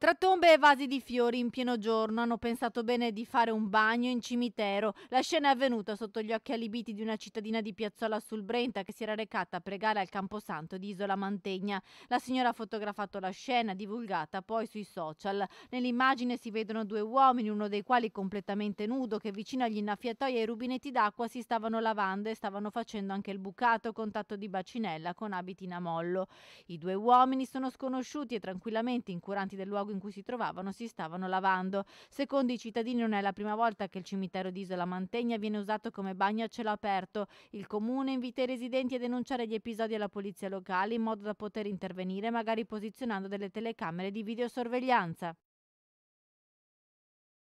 Tra tombe e vasi di fiori in pieno giorno hanno pensato bene di fare un bagno in cimitero. La scena è avvenuta sotto gli occhi alibiti di una cittadina di Piazzola sul Brenta che si era recata a pregare al Camposanto di Isola Mantegna. La signora ha fotografato la scena, divulgata poi sui social. Nell'immagine si vedono due uomini, uno dei quali completamente nudo, che vicino agli innaffiatoi e ai rubinetti d'acqua si stavano lavando e stavano facendo anche il bucato con tatto di bacinella con abiti in amollo. I due uomini sono sconosciuti e tranquillamente incuranti del luogo luogo in cui si trovavano si stavano lavando. Secondo i cittadini non è la prima volta che il cimitero di Isola Mantegna viene usato come bagno a cielo aperto. Il comune invita i residenti a denunciare gli episodi alla polizia locale in modo da poter intervenire magari posizionando delle telecamere di videosorveglianza.